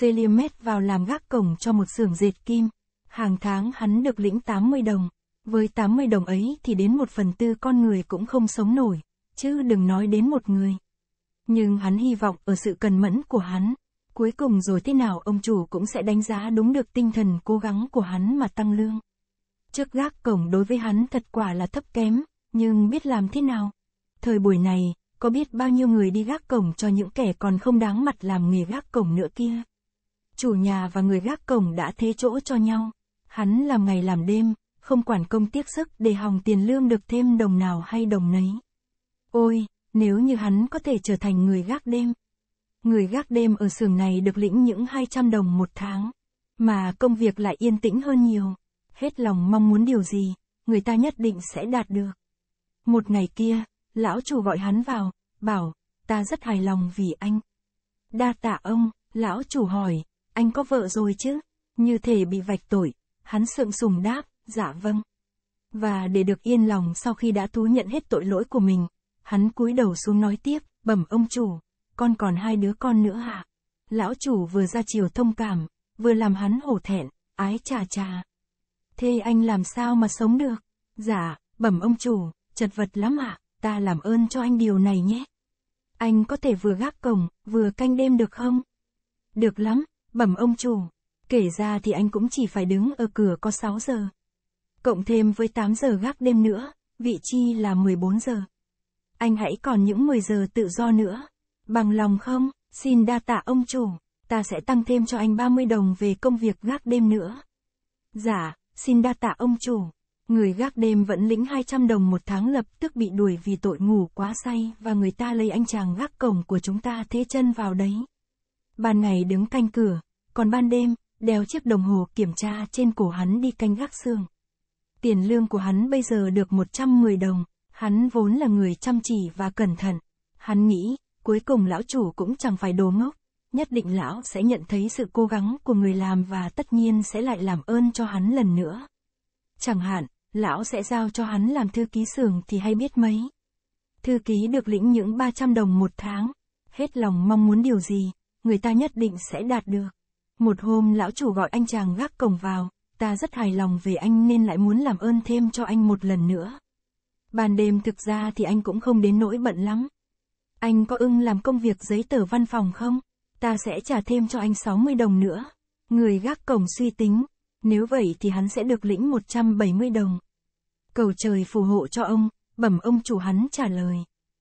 Selim vào làm gác cổng cho một xưởng dệt kim. Hàng tháng hắn được lĩnh 80 đồng. Với 80 đồng ấy thì đến một phần tư con người cũng không sống nổi, chứ đừng nói đến một người. Nhưng hắn hy vọng ở sự cần mẫn của hắn, cuối cùng rồi thế nào ông chủ cũng sẽ đánh giá đúng được tinh thần cố gắng của hắn mà tăng lương. Trước gác cổng đối với hắn thật quả là thấp kém, nhưng biết làm thế nào. Thời buổi này, có biết bao nhiêu người đi gác cổng cho những kẻ còn không đáng mặt làm nghề gác cổng nữa kia chủ nhà và người gác cổng đã thế chỗ cho nhau. Hắn làm ngày làm đêm, không quản công tiếc sức để hòng tiền lương được thêm đồng nào hay đồng nấy. Ôi, nếu như hắn có thể trở thành người gác đêm. Người gác đêm ở xưởng này được lĩnh những 200 đồng một tháng, mà công việc lại yên tĩnh hơn nhiều. Hết lòng mong muốn điều gì, người ta nhất định sẽ đạt được. Một ngày kia, lão chủ gọi hắn vào, bảo, ta rất hài lòng vì anh. Đa tạ ông, lão chủ hỏi, anh có vợ rồi chứ? Như thể bị vạch tội, hắn sượng sùng đáp, dạ vâng. Và để được yên lòng sau khi đã thú nhận hết tội lỗi của mình, hắn cúi đầu xuống nói tiếp, bẩm ông chủ, con còn hai đứa con nữa hả? Lão chủ vừa ra chiều thông cảm, vừa làm hắn hổ thẹn, ái chà chà. Thế anh làm sao mà sống được? Dạ, bẩm ông chủ, chật vật lắm ạ, ta làm ơn cho anh điều này nhé. Anh có thể vừa gác cổng, vừa canh đêm được không? Được lắm, Bẩm ông chủ, kể ra thì anh cũng chỉ phải đứng ở cửa có 6 giờ. Cộng thêm với 8 giờ gác đêm nữa, vị chi là 14 giờ. Anh hãy còn những 10 giờ tự do nữa. Bằng lòng không, xin đa tạ ông chủ, ta sẽ tăng thêm cho anh 30 đồng về công việc gác đêm nữa. Dạ, xin đa tạ ông chủ. Người gác đêm vẫn lĩnh 200 đồng một tháng lập tức bị đuổi vì tội ngủ quá say và người ta lấy anh chàng gác cổng của chúng ta thế chân vào đấy. Ban ngày đứng canh cửa, còn ban đêm, đeo chiếc đồng hồ kiểm tra trên cổ hắn đi canh gác xương. Tiền lương của hắn bây giờ được 110 đồng, hắn vốn là người chăm chỉ và cẩn thận. Hắn nghĩ, cuối cùng lão chủ cũng chẳng phải đồ ngốc, nhất định lão sẽ nhận thấy sự cố gắng của người làm và tất nhiên sẽ lại làm ơn cho hắn lần nữa. Chẳng hạn, lão sẽ giao cho hắn làm thư ký xưởng thì hay biết mấy. Thư ký được lĩnh những 300 đồng một tháng, hết lòng mong muốn điều gì, người ta nhất định sẽ đạt được. Một hôm lão chủ gọi anh chàng gác cổng vào, ta rất hài lòng về anh nên lại muốn làm ơn thêm cho anh một lần nữa. Ban đêm thực ra thì anh cũng không đến nỗi bận lắm. Anh có ưng làm công việc giấy tờ văn phòng không? Ta sẽ trả thêm cho anh 60 đồng nữa. Người gác cổng suy tính, nếu vậy thì hắn sẽ được lĩnh 170 đồng. Cầu trời phù hộ cho ông, bẩm ông chủ hắn trả lời.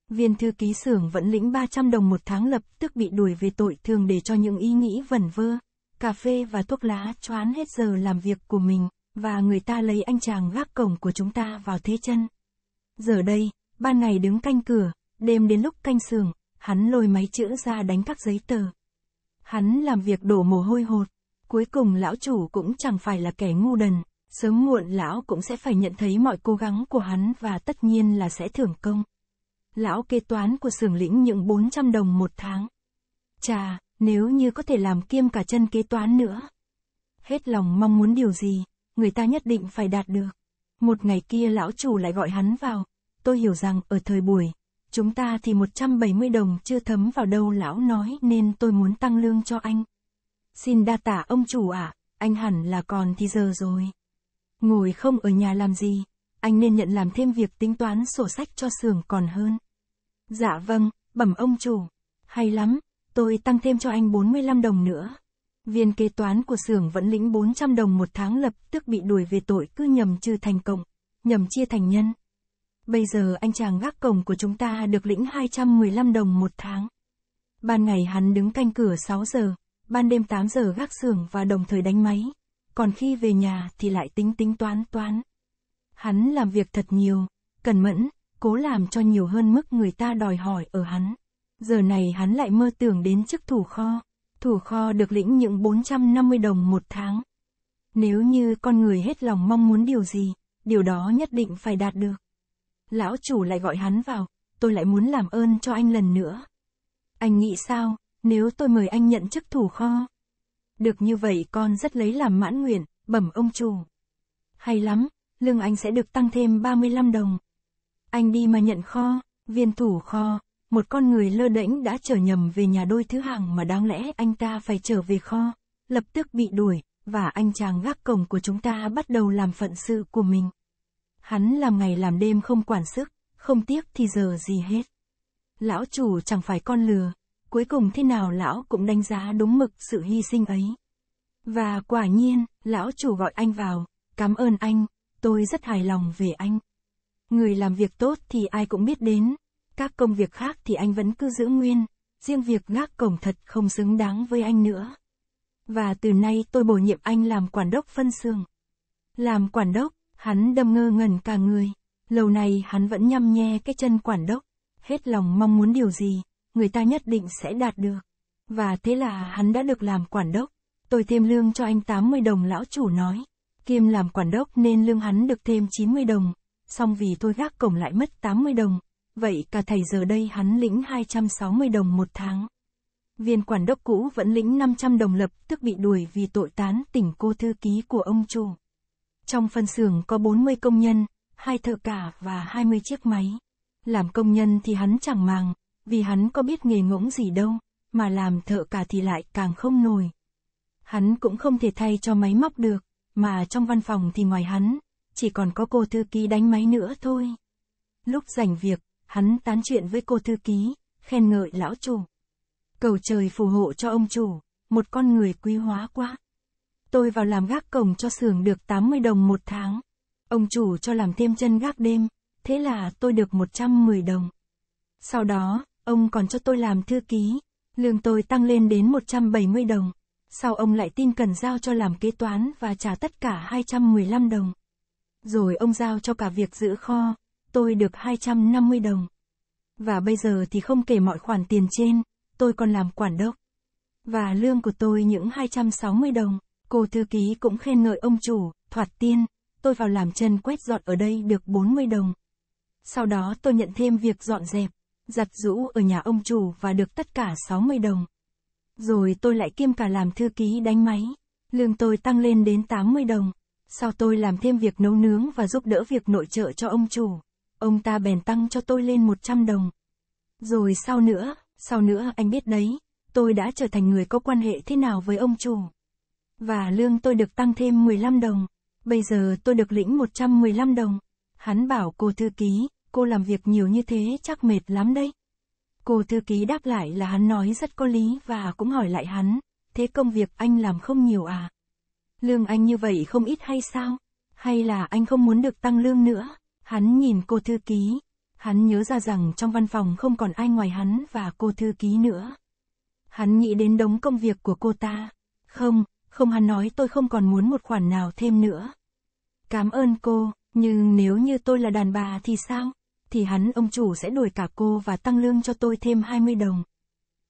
Viên thư ký xưởng vẫn lĩnh 300 đồng một tháng lập tức bị đuổi về tội thường để cho những ý nghĩ vẩn vơ cà phê và thuốc lá choán hết giờ làm việc của mình, và người ta lấy anh chàng gác cổng của chúng ta vào thế chân. Giờ đây, ban ngày đứng canh cửa, đêm đến lúc canh xưởng, hắn lôi máy chữ ra đánh các giấy tờ. Hắn làm việc đổ mồ hôi hột, cuối cùng lão chủ cũng chẳng phải là kẻ ngu đần, sớm muộn lão cũng sẽ phải nhận thấy mọi cố gắng của hắn và tất nhiên là sẽ thưởng công. Lão kế toán của sưởng lĩnh những 400 đồng một tháng. Chà, nếu như có thể làm kiêm cả chân kế toán nữa. Hết lòng mong muốn điều gì, người ta nhất định phải đạt được. Một ngày kia lão chủ lại gọi hắn vào. Tôi hiểu rằng ở thời buổi, chúng ta thì 170 đồng chưa thấm vào đâu lão nói nên tôi muốn tăng lương cho anh. Xin đa tả ông chủ ạ, à, anh hẳn là còn thì giờ rồi. Ngồi không ở nhà làm gì, anh nên nhận làm thêm việc tính toán sổ sách cho xưởng còn hơn. Dạ vâng, bẩm ông chủ, hay lắm, tôi tăng thêm cho anh 45 đồng nữa. Viên kế toán của xưởng vẫn lĩnh 400 đồng một tháng lập tức bị đuổi về tội cứ nhầm trừ thành cộng, nhầm chia thành nhân. Bây giờ anh chàng gác cổng của chúng ta được lĩnh 215 đồng một tháng. Ban ngày hắn đứng canh cửa 6 giờ, ban đêm 8 giờ gác xưởng và đồng thời đánh máy. Còn khi về nhà thì lại tính tính toán toán. Hắn làm việc thật nhiều, cẩn mẫn, cố làm cho nhiều hơn mức người ta đòi hỏi ở hắn giờ này hắn lại mơ tưởng đến chức thủ kho. Thủ kho được lĩnh những 450 đồng một tháng. Nếu như con người hết lòng mong muốn điều gì, điều đó nhất định phải đạt được. Lão chủ lại gọi hắn vào, tôi lại muốn làm ơn cho anh lần nữa. Anh nghĩ sao, nếu tôi mời anh nhận chức thủ kho? Được như vậy con rất lấy làm mãn nguyện, bẩm ông chủ. Hay lắm, lương anh sẽ được tăng thêm 35 đồng. Anh đi mà nhận kho, viên thủ kho, một con người lơ đễnh đã trở nhầm về nhà đôi thứ hàng mà đáng lẽ anh ta phải trở về kho, lập tức bị đuổi, và anh chàng gác cổng của chúng ta bắt đầu làm phận sự của mình. Hắn làm ngày làm đêm không quản sức, không tiếc thì giờ gì hết. Lão chủ chẳng phải con lừa, cuối cùng thế nào lão cũng đánh giá đúng mực sự hy sinh ấy. Và quả nhiên, lão chủ gọi anh vào, cảm ơn anh, tôi rất hài lòng về anh. Người làm việc tốt thì ai cũng biết đến, các công việc khác thì anh vẫn cứ giữ nguyên, riêng việc gác cổng thật không xứng đáng với anh nữa. Và từ nay tôi bổ nhiệm anh làm quản đốc phân xương Làm quản đốc, hắn đâm ngơ ngẩn cả người. Lâu nay hắn vẫn nhăm nhe cái chân quản đốc, hết lòng mong muốn điều gì, người ta nhất định sẽ đạt được. Và thế là hắn đã được làm quản đốc. Tôi thêm lương cho anh 80 đồng lão chủ nói. Kim làm quản đốc nên lương hắn được thêm 90 đồng, song vì tôi gác cổng lại mất 80 đồng, Vậy cả thầy giờ đây hắn lĩnh 260 đồng một tháng. Viên quản đốc cũ vẫn lĩnh 500 đồng lập tức bị đuổi vì tội tán tỉnh cô thư ký của ông chủ. Trong phân xưởng có 40 công nhân, hai thợ cả và 20 chiếc máy. Làm công nhân thì hắn chẳng màng, vì hắn có biết nghề ngỗng gì đâu, mà làm thợ cả thì lại càng không nổi. Hắn cũng không thể thay cho máy móc được, mà trong văn phòng thì ngoài hắn, chỉ còn có cô thư ký đánh máy nữa thôi. Lúc rảnh việc, hắn tán chuyện với cô thư ký, khen ngợi lão chủ. Cầu trời phù hộ cho ông chủ, một con người quý hóa quá. Tôi vào làm gác cổng cho xưởng được 80 đồng một tháng. Ông chủ cho làm thêm chân gác đêm, thế là tôi được 110 đồng. Sau đó, ông còn cho tôi làm thư ký, lương tôi tăng lên đến 170 đồng. Sau ông lại tin cần giao cho làm kế toán và trả tất cả 215 đồng. Rồi ông giao cho cả việc giữ kho, tôi được 250 đồng. Và bây giờ thì không kể mọi khoản tiền trên, tôi còn làm quản đốc. Và lương của tôi những 260 đồng. Cô thư ký cũng khen ngợi ông chủ, thoạt tiên, tôi vào làm chân quét dọn ở đây được 40 đồng. Sau đó tôi nhận thêm việc dọn dẹp, giặt rũ ở nhà ông chủ và được tất cả 60 đồng. Rồi tôi lại kiêm cả làm thư ký đánh máy, lương tôi tăng lên đến 80 đồng. Sau tôi làm thêm việc nấu nướng và giúp đỡ việc nội trợ cho ông chủ. Ông ta bèn tăng cho tôi lên 100 đồng. Rồi sau nữa, sau nữa anh biết đấy, tôi đã trở thành người có quan hệ thế nào với ông chủ. Và lương tôi được tăng thêm 15 đồng. Bây giờ tôi được lĩnh 115 đồng. Hắn bảo cô thư ký, cô làm việc nhiều như thế chắc mệt lắm đấy. Cô thư ký đáp lại là hắn nói rất có lý và cũng hỏi lại hắn, thế công việc anh làm không nhiều à? Lương anh như vậy không ít hay sao? Hay là anh không muốn được tăng lương nữa? Hắn nhìn cô thư ký. Hắn nhớ ra rằng trong văn phòng không còn ai ngoài hắn và cô thư ký nữa. Hắn nghĩ đến đống công việc của cô ta. Không, không hắn nói tôi không còn muốn một khoản nào thêm nữa. Cảm ơn cô, nhưng nếu như tôi là đàn bà thì sao? Thì hắn ông chủ sẽ đuổi cả cô và tăng lương cho tôi thêm 20 đồng.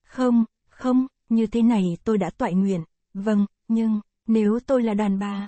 Không, không, như thế này tôi đã toại nguyện. Vâng, nhưng, nếu tôi là đàn bà,